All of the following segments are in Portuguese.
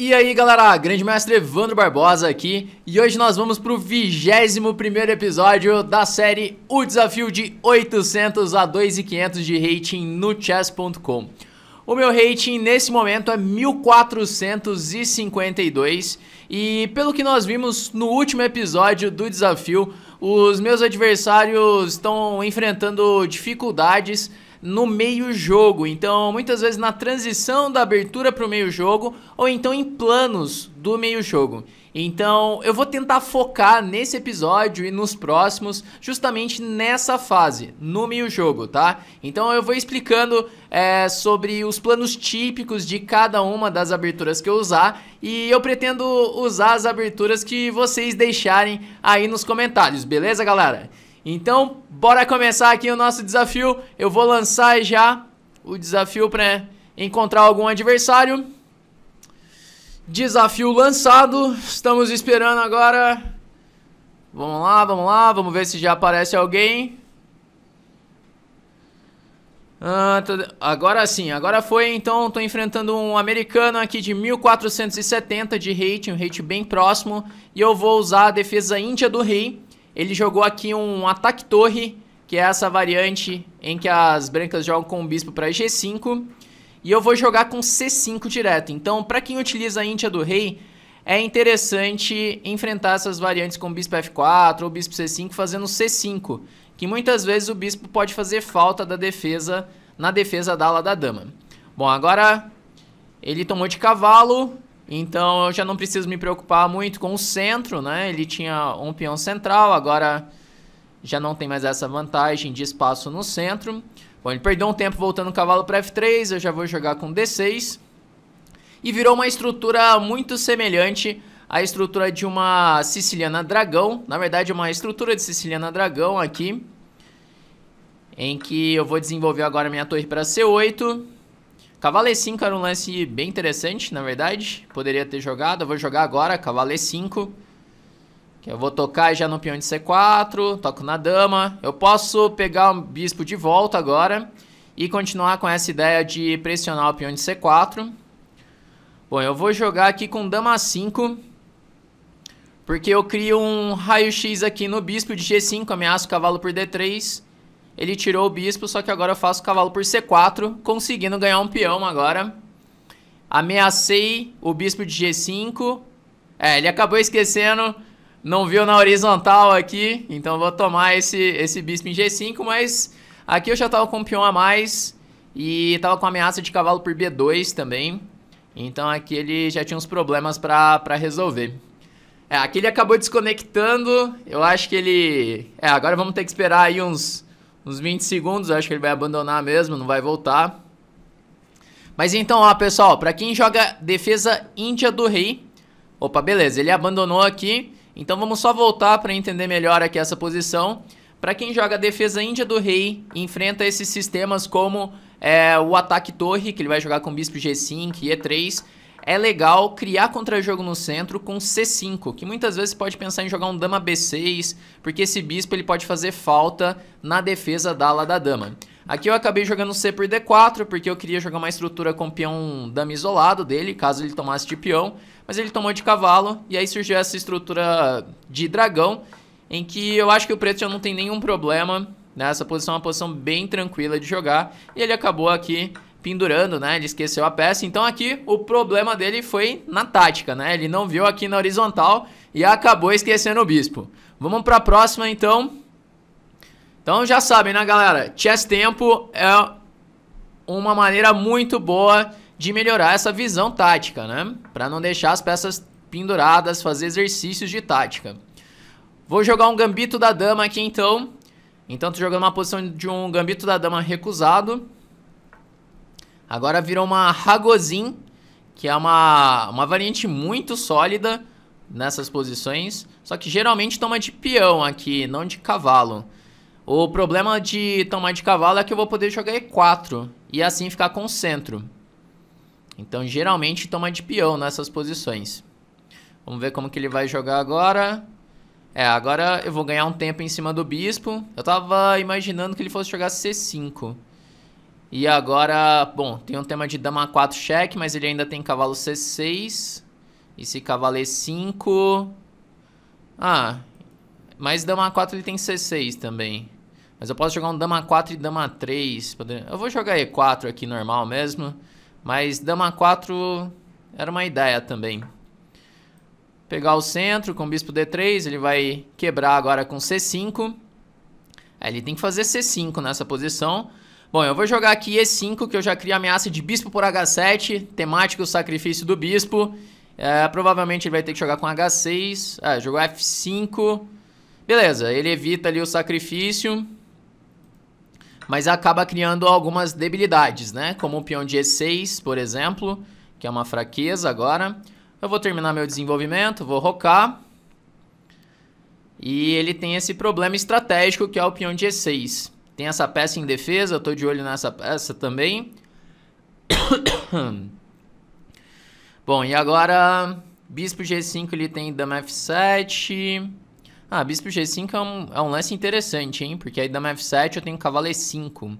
E aí galera, grande mestre Evandro Barbosa aqui e hoje nós vamos para o 21 episódio da série O Desafio de 800 a 2,500 de rating no chess.com. O meu rating nesse momento é 1452 e pelo que nós vimos no último episódio do desafio, os meus adversários estão enfrentando dificuldades no meio-jogo. Então, muitas vezes na transição da abertura para o meio-jogo ou então em planos do meio-jogo. Então, eu vou tentar focar nesse episódio e nos próximos, justamente nessa fase, no meio-jogo, tá? Então, eu vou explicando é, sobre os planos típicos de cada uma das aberturas que eu usar e eu pretendo usar as aberturas que vocês deixarem aí nos comentários, beleza, galera? Então, bora começar aqui o nosso desafio. Eu vou lançar já o desafio para encontrar algum adversário. Desafio lançado. Estamos esperando agora. Vamos lá, vamos lá. Vamos ver se já aparece alguém. Ah, Agora sim, agora foi. Então, estou enfrentando um americano aqui de 1470 de rate, um rate bem próximo. E eu vou usar a defesa índia do rei ele jogou aqui um ataque torre, que é essa variante em que as brancas jogam com o bispo para G5. E eu vou jogar com C5 direto. Então, para quem utiliza a Índia do Rei, é interessante enfrentar essas variantes com bispo F4 ou bispo C5 fazendo C5, que muitas vezes o bispo pode fazer falta da defesa na defesa da ala da dama. Bom, agora ele tomou de cavalo, então eu já não preciso me preocupar muito com o centro, né? Ele tinha um peão central, agora já não tem mais essa vantagem de espaço no centro. Bom, ele perdeu um tempo voltando o cavalo para F3, eu já vou jogar com D6. E virou uma estrutura muito semelhante à estrutura de uma siciliana dragão. Na verdade, uma estrutura de siciliana dragão aqui. Em que eu vou desenvolver agora minha torre para C8. Cavalo E5 era um lance bem interessante, na verdade. Poderia ter jogado. Eu vou jogar agora, cavalo E5. Que eu vou tocar já no peão de C4, toco na dama. Eu posso pegar o bispo de volta agora e continuar com essa ideia de pressionar o peão de C4. Bom, eu vou jogar aqui com dama 5. Porque eu crio um raio-x aqui no bispo de G5, ameaço o cavalo por D3. Ele tirou o bispo, só que agora eu faço cavalo por C4, conseguindo ganhar um peão agora. Ameacei o bispo de G5. É, ele acabou esquecendo, não viu na horizontal aqui, então vou tomar esse, esse bispo em G5, mas aqui eu já tava com um peão a mais e tava com ameaça de cavalo por B2 também. Então aqui ele já tinha uns problemas para resolver. É, aqui ele acabou desconectando, eu acho que ele... É, agora vamos ter que esperar aí uns uns 20 segundos, acho que ele vai abandonar mesmo, não vai voltar. Mas então, ó, pessoal, para quem joga defesa Índia do Rei, opa, beleza, ele abandonou aqui. Então vamos só voltar para entender melhor aqui essa posição. Para quem joga defesa Índia do Rei, enfrenta esses sistemas como é, o ataque torre, que ele vai jogar com bispo G5 e E3, é legal criar contra-jogo no centro com C5, que muitas vezes pode pensar em jogar um dama B6, porque esse bispo ele pode fazer falta na defesa da ala da dama. Aqui eu acabei jogando C por D4, porque eu queria jogar uma estrutura com peão dama isolado dele, caso ele tomasse de peão, mas ele tomou de cavalo, e aí surgiu essa estrutura de dragão, em que eu acho que o preto já não tem nenhum problema, né? essa posição é uma posição bem tranquila de jogar, e ele acabou aqui pendurando, né? Ele esqueceu a peça. Então aqui o problema dele foi na tática, né? Ele não viu aqui na horizontal e acabou esquecendo o bispo. Vamos para a próxima então. Então já sabem, né, galera? Chess tempo é uma maneira muito boa de melhorar essa visão tática, né? Para não deixar as peças penduradas, fazer exercícios de tática. Vou jogar um gambito da dama aqui então. Então tô jogando uma posição de um gambito da dama recusado. Agora virou uma Ragozin, que é uma, uma variante muito sólida nessas posições. Só que geralmente toma de peão aqui, não de cavalo. O problema de tomar de cavalo é que eu vou poder jogar E4 e assim ficar com o centro. Então geralmente toma de peão nessas posições. Vamos ver como que ele vai jogar agora. É, agora eu vou ganhar um tempo em cima do bispo. Eu tava imaginando que ele fosse jogar C5. E agora, bom, tem um tema de dama 4 cheque, mas ele ainda tem cavalo C6. E se cavalo E5... Ah, mas dama 4 ele tem C6 também. Mas eu posso jogar um dama 4 e dama 3. Eu vou jogar E4 aqui normal mesmo. Mas dama 4 era uma ideia também. Pegar o centro com bispo D3, ele vai quebrar agora com C5. Aí ele tem que fazer C5 nessa posição. Bom, eu vou jogar aqui E5, que eu já crio ameaça de bispo por H7, temático sacrifício do bispo. É, provavelmente ele vai ter que jogar com H6. Ah, jogou F5. Beleza, ele evita ali o sacrifício. Mas acaba criando algumas debilidades, né? Como o peão de E6, por exemplo, que é uma fraqueza agora. Eu vou terminar meu desenvolvimento, vou rocar. E ele tem esse problema estratégico que é o peão de E6. Tem essa peça em defesa, eu tô de olho nessa peça também. Bom, e agora Bispo G5 ele tem Dama F7. Ah, Bispo G5 é um, é um lance interessante, hein? Porque aí Dama F7 eu tenho Cavalo E5.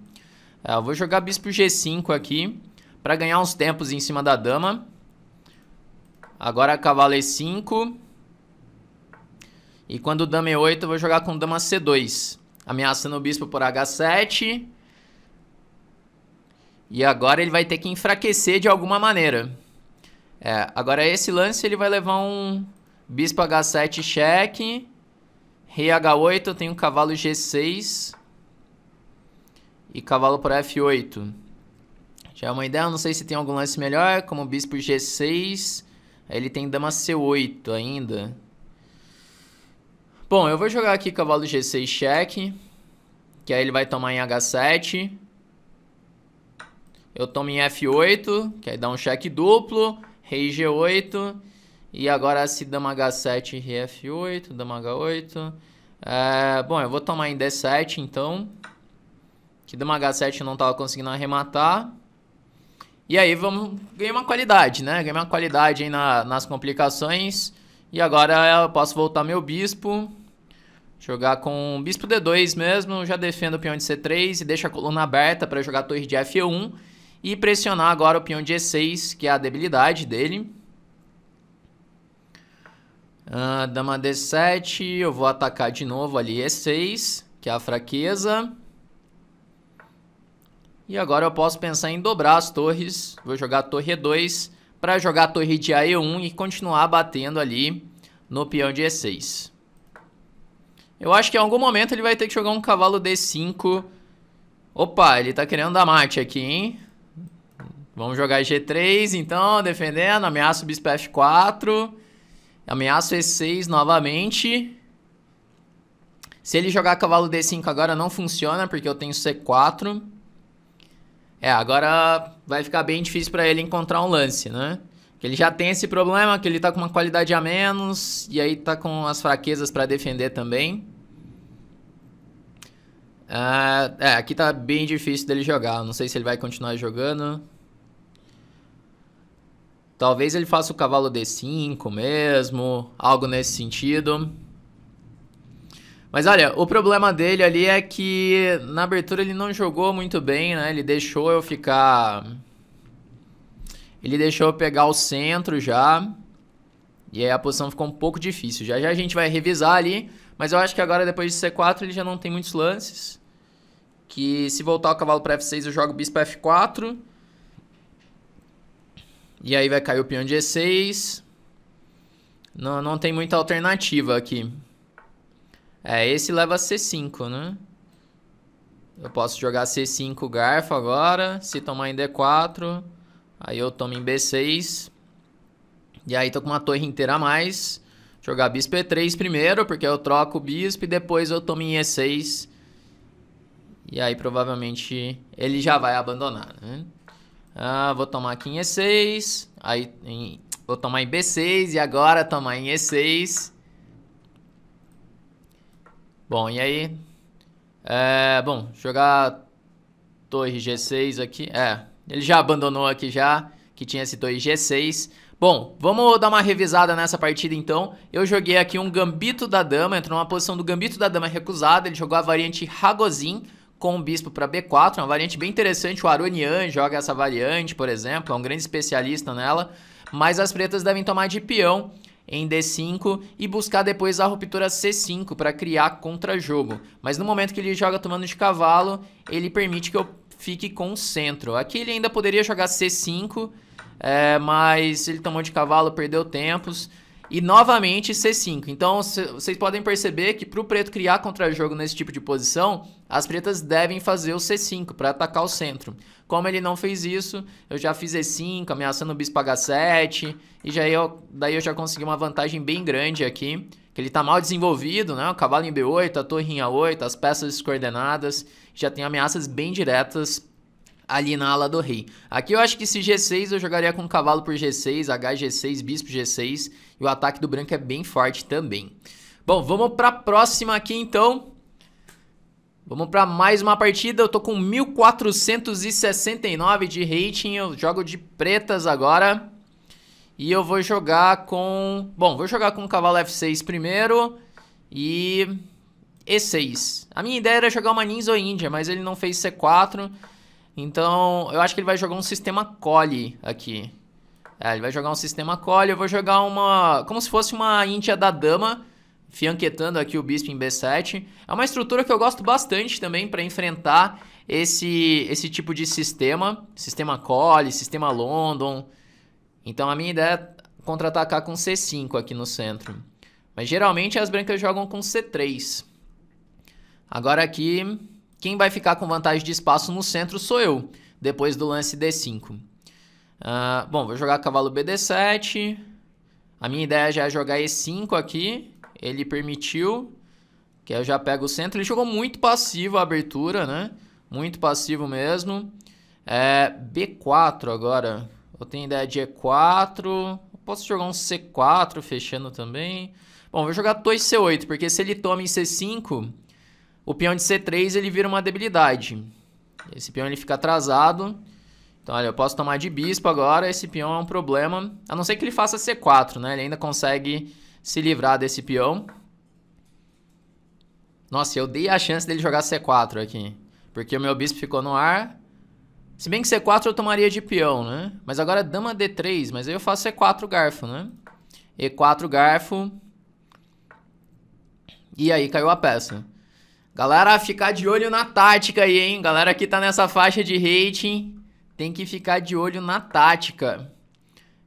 É, eu vou jogar Bispo G5 aqui para ganhar uns tempos em cima da Dama. Agora Cavalo E5. E quando Dama E8 eu vou jogar com Dama C2. Ameaça no bispo por H7. E agora ele vai ter que enfraquecer de alguma maneira. É, agora esse lance ele vai levar um bispo H7 cheque. Rei H8, tem um cavalo G6. E cavalo por F8. Já é uma ideia, não sei se tem algum lance melhor, como bispo G6. ele tem dama C8 ainda. Bom, eu vou jogar aqui cavalo G6 cheque, que aí ele vai tomar em H7. Eu tomo em F8, que aí dá um cheque duplo, rei G8, e agora se dama H7, rei F8, dama H8. É, bom, eu vou tomar em D7 então, que dama H7 não estava conseguindo arrematar. E aí vamos ganhar uma qualidade, né? Ganhar uma qualidade aí na, nas complicações. E agora eu posso voltar meu bispo. Jogar com bispo D2 mesmo, já defendo o peão de C3 e deixa a coluna aberta para jogar a torre de F1 e pressionar agora o peão de E6, que é a debilidade dele. Ah, dama D7, eu vou atacar de novo ali E6, que é a fraqueza. E agora eu posso pensar em dobrar as torres, vou jogar a torre E2 para jogar a torre de AE1 e continuar batendo ali no peão de E6. Eu acho que em algum momento ele vai ter que jogar um cavalo D5. Opa, ele tá querendo dar mate aqui, hein? Vamos jogar G3, então, defendendo. Ameaça o bispo F4. Ameaça o E6 novamente. Se ele jogar cavalo D5 agora não funciona, porque eu tenho C4. É, agora vai ficar bem difícil para ele encontrar um lance, né? Que ele já tem esse problema, que ele tá com uma qualidade a menos, e aí tá com as fraquezas para defender também. Uh, é, aqui tá bem difícil dele jogar. Não sei se ele vai continuar jogando. Talvez ele faça o cavalo D5 mesmo, algo nesse sentido. Mas olha, o problema dele ali é que na abertura ele não jogou muito bem, né? Ele deixou eu ficar ele deixou eu pegar o centro já. E aí a posição ficou um pouco difícil. Já já a gente vai revisar ali. Mas eu acho que agora, depois de C4, ele já não tem muitos lances. Que se voltar o cavalo para F6, eu jogo bispo F4. E aí vai cair o peão de E6. Não, não tem muita alternativa aqui. É, esse leva C5, né? Eu posso jogar C5 garfo agora. Se tomar em D4... Aí eu tomo em B6. E aí tô com uma torre inteira a mais. Jogar bispo E3 primeiro, porque eu troco o bispo e depois eu tomo em E6. E aí provavelmente ele já vai abandonar, né? Ah, vou tomar aqui em E6. Aí em, vou tomar em B6 e agora tomar em E6. Bom, e aí? É, bom, jogar torre G6 aqui. É, ele já abandonou aqui já, que tinha esse 2G6. Bom, vamos dar uma revisada nessa partida então. Eu joguei aqui um Gambito da Dama, entrou numa posição do Gambito da Dama recusada. Ele jogou a variante Ragozin com o Bispo para B4, é uma variante bem interessante. O Aronian joga essa variante, por exemplo, é um grande especialista nela. Mas as pretas devem tomar de peão em D5 e buscar depois a ruptura C5 para criar contra-jogo. Mas no momento que ele joga tomando de cavalo, ele permite que eu fique com o centro. Aqui ele ainda poderia jogar C5, é, mas ele tomou de cavalo, perdeu tempos. E novamente C5. Então vocês podem perceber que para o preto criar contra-jogo nesse tipo de posição, as pretas devem fazer o C5 para atacar o centro. Como ele não fez isso, eu já fiz E5, ameaçando o bispo H7. E já eu, daí eu já consegui uma vantagem bem grande aqui que ele está mal desenvolvido, né? O cavalo em B8, a torre em A8, as peças descoordenadas, já tem ameaças bem diretas ali na ala do rei. Aqui eu acho que se G6 eu jogaria com cavalo por G6, HG6, bispo G6 e o ataque do branco é bem forte também. Bom, vamos para a próxima aqui então. Vamos para mais uma partida, eu tô com 1469 de rating, eu jogo de pretas agora. E eu vou jogar com... Bom, vou jogar com o cavalo F6 primeiro e E6. A minha ideia era jogar uma Ninja ou Índia, mas ele não fez C4. Então, eu acho que ele vai jogar um sistema cole aqui. É, ele vai jogar um sistema cole, eu vou jogar uma... Como se fosse uma Índia da dama, fianquetando aqui o bispo em B7. É uma estrutura que eu gosto bastante também para enfrentar esse, esse tipo de sistema. Sistema cole, sistema London... Então a minha ideia é contra-atacar com C5 aqui no centro. Mas geralmente as brancas jogam com C3. Agora aqui, quem vai ficar com vantagem de espaço no centro sou eu, depois do lance D5. Uh, ah, bom, vou jogar cavalo BD7. A minha ideia já é jogar E5 aqui. Ele permitiu. Que eu já pego o centro. Ele jogou muito passivo a abertura, né? Muito passivo mesmo. É, B4 agora. Eu tenho ideia de E4. Posso jogar um C4 fechando também. Bom, vou jogar 2 C8, porque se ele toma em C5, o peão de C3 ele vira uma debilidade. Esse peão ele fica atrasado. Então, olha, eu posso tomar de bispo agora. Esse peão é um problema. A não ser que ele faça C4, né? Ele ainda consegue se livrar desse peão. Nossa, eu dei a chance dele jogar C4 aqui. Porque o meu bispo ficou no ar. Se bem que C4 eu tomaria de peão, né? Mas agora é dama D3, mas aí eu faço C4 garfo, né? E4 garfo. E aí caiu a peça. Galera, ficar de olho na tática aí, hein? Galera que tá nessa faixa de rating, tem que ficar de olho na tática.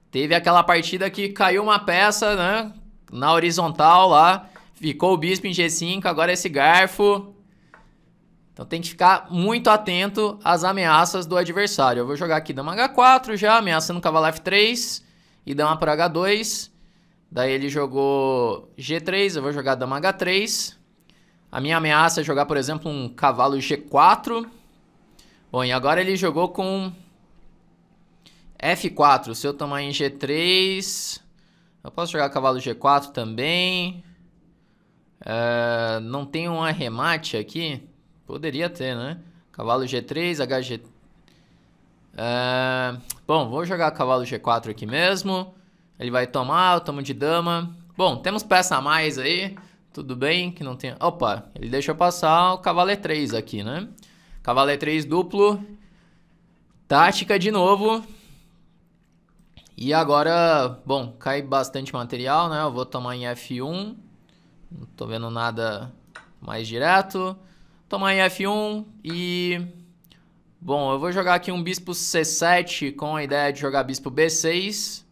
Teve aquela partida que caiu uma peça, né? Na horizontal lá. Ficou o bispo em G5, agora esse garfo. Então tem que ficar muito atento às ameaças do adversário. Eu vou jogar aqui dama H4 já, ameaçando o cavalo F3 e dama por H2. Daí ele jogou G3, eu vou jogar dama H3. A minha ameaça é jogar, por exemplo, um cavalo G4. Bom, e agora ele jogou com F4. Se eu tomar em G3, eu posso jogar cavalo G4 também. É, não tem um arremate aqui. Poderia ter, né? Cavalo G3, HG. É... Bom, vou jogar cavalo G4 aqui mesmo. Ele vai tomar, eu tomo de dama. Bom, temos peça a mais aí. Tudo bem que não tem... Opa, ele deixa eu passar o cavalo E3 aqui, né? Cavalo E3 duplo. Tática de novo. E agora, bom, cai bastante material, né? Eu vou tomar em F1. Não tô vendo nada mais direto. Tomar em F1 e... Bom, eu vou jogar aqui um bispo C7 com a ideia de jogar bispo B6.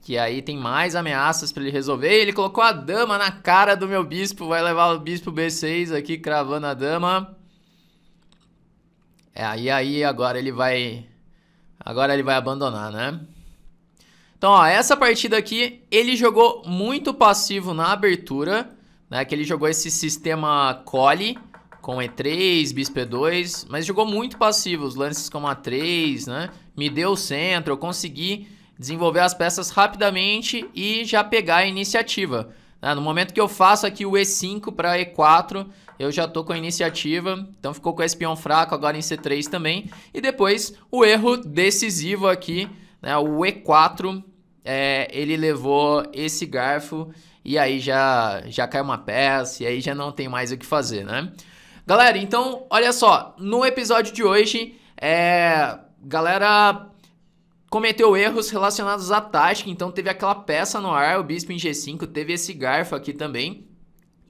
Que aí tem mais ameaças pra ele resolver. Ele colocou a dama na cara do meu bispo. Vai levar o bispo B6 aqui, cravando a dama. É, aí aí agora ele vai... Agora ele vai abandonar, né? Então, ó, essa partida aqui, ele jogou muito passivo na abertura né? Que ele jogou esse sistema Cole com E3, bis p 2 mas jogou muito passivo, os lances como A3, né? Me deu o centro, eu consegui desenvolver as peças rapidamente e já pegar a iniciativa. Né? No momento que eu faço aqui o E5 para E4, eu já tô com a iniciativa, então ficou com o espião fraco agora em C3 também. E depois o erro decisivo aqui, né? o E4 é, ele levou esse garfo e aí já, já cai uma peça e aí já não tem mais o que fazer, né? Galera, então, olha só, no episódio de hoje, é, galera cometeu erros relacionados à tática, então teve aquela peça no ar, o bispo em G5, teve esse garfo aqui também.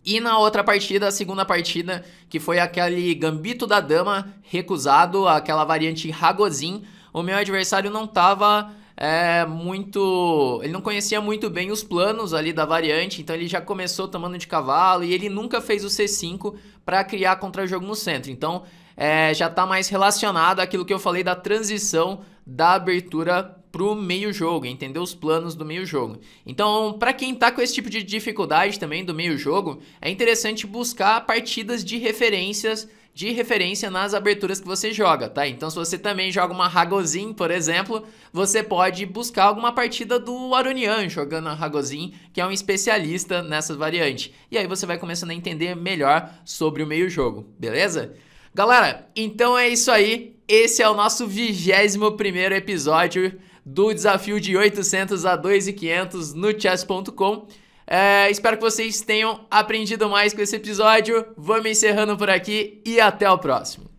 E na outra partida, a segunda partida, que foi aquele gambito da dama recusado, aquela variante Ragozin, o meu adversário não tava é, muito. Ele não conhecia muito bem os planos ali da variante, então ele já começou tomando de cavalo e ele nunca fez o C5 para criar contra-jogo no centro. Então é, já está mais relacionado àquilo que eu falei da transição da abertura pro meio jogo, entender os planos do meio jogo. Então, para quem tá com esse tipo de dificuldade também do meio jogo, é interessante buscar partidas de referências de referência nas aberturas que você joga, tá? Então, se você também joga uma Ragozin, por exemplo, você pode buscar alguma partida do Aronian jogando a Ragozin, que é um especialista nessa variante. E aí você vai começando a entender melhor sobre o meio-jogo, beleza? Galera, então é isso aí. Esse é o nosso 21 episódio do desafio de 800 a 2.500 no chess.com. É, espero que vocês tenham aprendido mais com esse episódio. Vamos encerrando por aqui e até o próximo.